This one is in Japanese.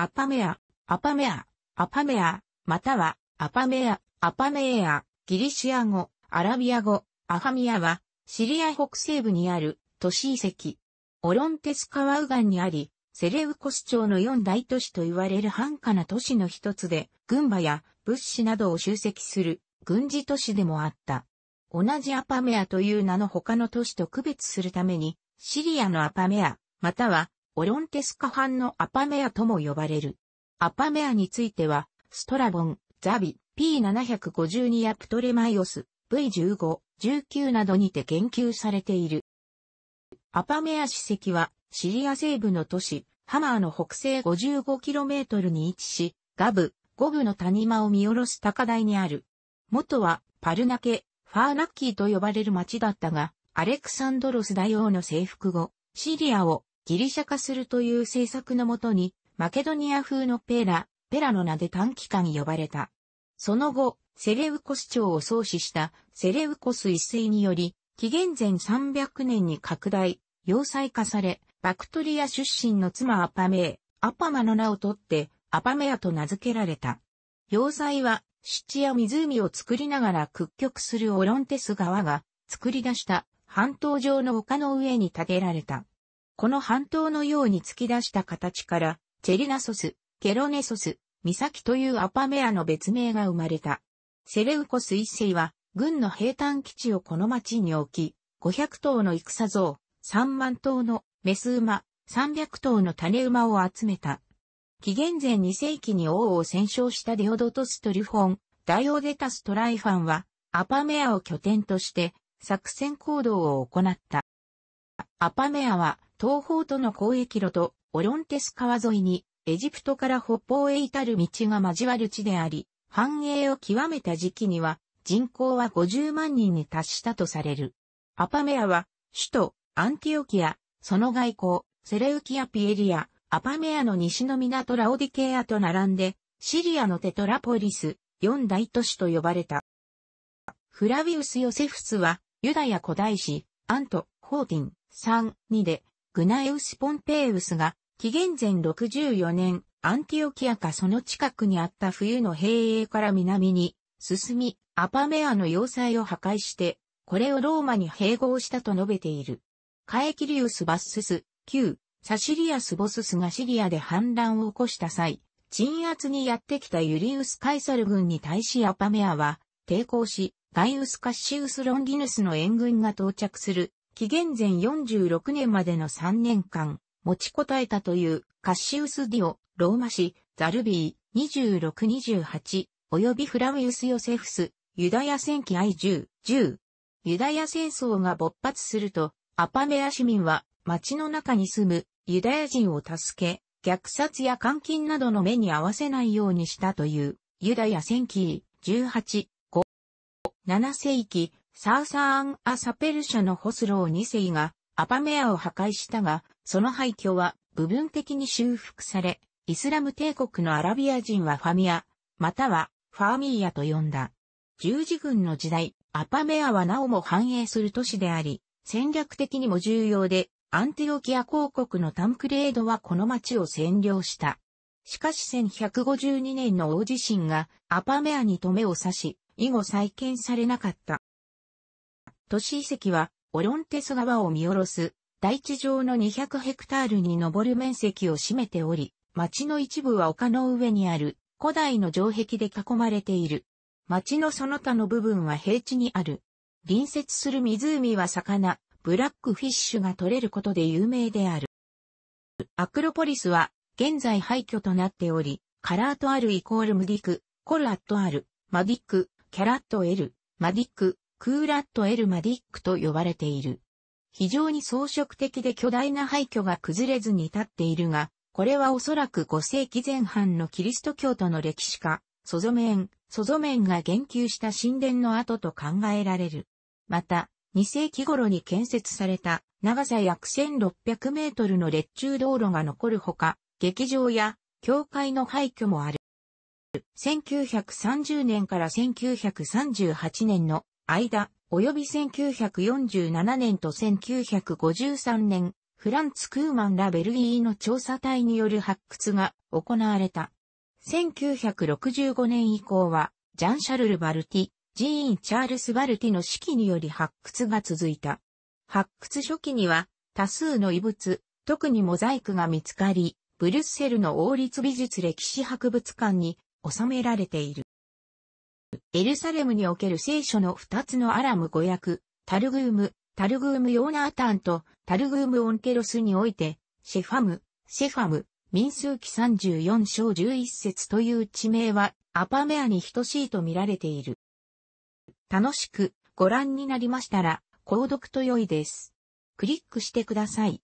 アパメア、アパメア、アパメア、または、アパメア、アパメエア、ギリシア語、アラビア語、アハミアは、シリア北西部にある都市遺跡。オロンテス川右岸にあり、セレウコス町の四大都市と言われる繁華な都市の一つで、軍馬や物資などを集積する軍事都市でもあった。同じアパメアという名の他の都市と区別するために、シリアのアパメア、またはオロンテスカ藩のアパメアとも呼ばれる。アパメアについては、ストラボン、ザビ、P752 やプトレマイオス、V15、19などにて研究されている。アパメア史跡は、シリア西部の都市、ハマーの北西 55km に位置し、ガブ、ゴブの谷間を見下ろす高台にある。元は、パルナケ、ファーナッキーと呼ばれる町だったが、アレクサンドロス大王の征服後、シリアをギリシャ化するという政策のもとに、マケドニア風のペラ、ペラの名で短期間呼ばれた。その後、セレウコス朝を創始したセレウコス一世により、紀元前300年に拡大、要塞化され、バクトリア出身の妻アパメー、アパマの名を取って、アパメアと名付けられた。要塞は、湿地や湖を作りながら屈曲するオロンテス川が作り出した半島上の丘の上に建てられた。この半島のように突き出した形から、チェリナソス、ケロネソス、岬というアパメアの別名が生まれた。セレウコス一世は、軍の兵隊基地をこの町に置き、500頭の戦像、3万頭のメス馬、300頭の種馬を集めた。紀元前2世紀に王を戦勝したデオドトス・トリフォン、ダイオデタス・トライファンは、アパメアを拠点として、作戦行動を行った。アパメアは、東方との交易路とオロンテス川沿いにエジプトから北方へ至る道が交わる地であり、繁栄を極めた時期には人口は50万人に達したとされる。アパメアは首都アンティオキア、その外交、セレウキアピエリア、アパメアの西の港ラオディケアと並んで、シリアのテトラポリス、四大都市と呼ばれた。フラビウス・ヨセフスは、ユダヤ古代史、アント、ホーティン、3、2で、グナイウス・ポンペイウスが、紀元前64年、アンティオキアかその近くにあった冬の兵営から南に進み、アパメアの要塞を破壊して、これをローマに併合したと述べている。カエキリウス・バッスス、旧、サシリアス・ボススがシリアで反乱を起こした際、鎮圧にやってきたユリウス・カイサル軍に対しアパメアは抵抗し、ガイウス・カッシウス・ロンギヌスの援軍が到着する紀元前46年までの3年間、持ちこたえたというカッシウス・ディオ、ローマ市、ザルビー、2628、及びフラウィウス・ヨセフス、ユダヤ戦記愛10、10。ユダヤ戦争が勃発すると、アパメア市民は町の中に住むユダヤ人を助け、虐殺や監禁などの目に合わせないようにしたという、ユダヤ戦記18、5、7世紀、サーサーン・ア・サペル社のホスロー2世がアパメアを破壊したが、その廃墟は部分的に修復され、イスラム帝国のアラビア人はファミア、またはファーミーヤと呼んだ。十字軍の時代、アパメアはなおも繁栄する都市であり、戦略的にも重要で、アンティオキア公国のタンクレードはこの町を占領した。しかし1152年の大地震がアパメアに止めを刺し、以後再建されなかった。都市遺跡は、オロンテス川を見下ろす、大地上の200ヘクタールに上る面積を占めており、町の一部は丘の上にある、古代の城壁で囲まれている。町のその他の部分は平地にある。隣接する湖は魚、ブラックフィッシュが取れることで有名である。アクロポリスは現在廃墟となっており、カラートアルイコールムディク、コルアットアル、マディック、キャラットエル、マディック、クーラット・エル・マディックと呼ばれている。非常に装飾的で巨大な廃墟が崩れずに立っているが、これはおそらく5世紀前半のキリスト教徒の歴史家、ソゾメン、ソゾメンが言及した神殿の跡と考えられる。また、2世紀頃に建設された長さ約1600メートルの列柱道路が残るほか、劇場や教会の廃墟もある。1930年から1938年の間、及び1947年と1953年、フランツ・クーマンラ・ベルギーの調査隊による発掘が行われた。1965年以降は、ジャン・シャルル・バルティ、ジーン・チャールス・バルティの指揮により発掘が続いた。発掘初期には、多数の遺物、特にモザイクが見つかり、ブリュッセルの王立美術歴史博物館に収められている。エルサレムにおける聖書の二つのアラム語訳、タルグーム、タルグームヨーナータンとタルグームオンケロスにおいて、シェファム、シェファム、民数記34章11節という地名は、アパメアに等しいと見られている。楽しくご覧になりましたら、購読と良いです。クリックしてください。